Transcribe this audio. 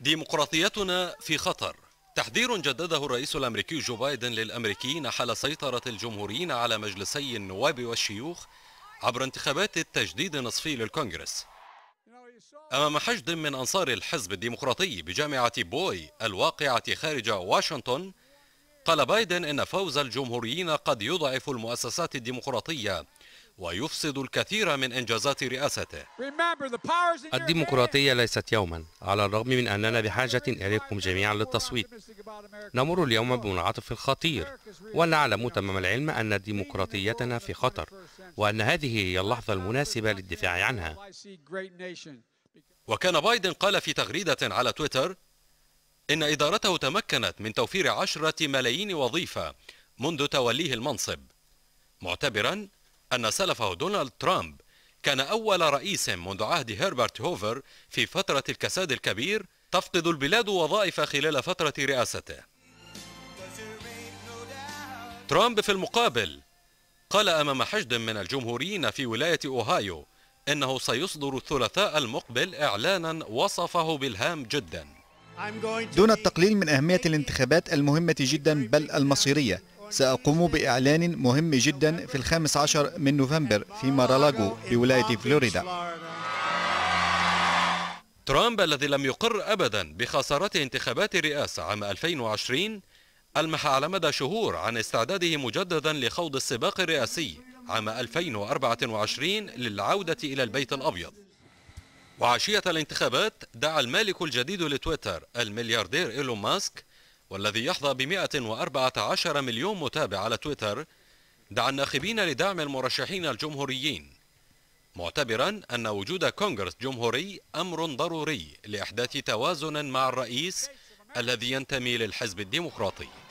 ديمقراطيتنا في خطر تحذير جدده الرئيس الامريكي جو بايدن للامريكيين حال سيطره الجمهوريين على مجلسي النواب والشيوخ عبر انتخابات التجديد النصفي للكونغرس امام حشد من انصار الحزب الديمقراطي بجامعه بوي الواقعه خارج واشنطن قال بايدن إن فوز الجمهوريين قد يضعف المؤسسات الديمقراطية ويفسد الكثير من إنجازات رئاسته الديمقراطية ليست يوما على الرغم من أننا بحاجة إليكم جميعا للتصويت نمر اليوم بمنعطف خطير ونعلم تمام العلم أن ديمقراطيتنا في خطر وأن هذه هي اللحظة المناسبة للدفاع عنها وكان بايدن قال في تغريدة على تويتر إن إدارته تمكنت من توفير عشرة ملايين وظيفة منذ توليه المنصب معتبرا أن سلفه دونالد ترامب كان أول رئيس منذ عهد هربرت هوفر في فترة الكساد الكبير تفقد البلاد وظائف خلال فترة رئاسته ترامب في المقابل قال أمام حشد من الجمهوريين في ولاية أوهايو إنه سيصدر الثلاثاء المقبل إعلانا وصفه بالهام جداً دون التقليل من أهمية الانتخابات المهمة جدا بل المصيرية سأقوم بإعلان مهم جدا في الخامس عشر من نوفمبر في مارالاجو بولاية فلوريدا ترامب الذي لم يقر أبدا بخسارة انتخابات الرئاسة عام 2020 ألمح على مدى شهور عن استعداده مجددا لخوض السباق الرئاسي عام 2024 للعودة إلى البيت الأبيض وعشية الانتخابات دعا المالك الجديد لتويتر الملياردير إيلون ماسك والذي يحظى ب 114 مليون متابع على تويتر دعا الناخبين لدعم المرشحين الجمهوريين معتبرا أن وجود كونغرس جمهوري أمر ضروري لإحداث توازن مع الرئيس الذي ينتمي للحزب الديمقراطي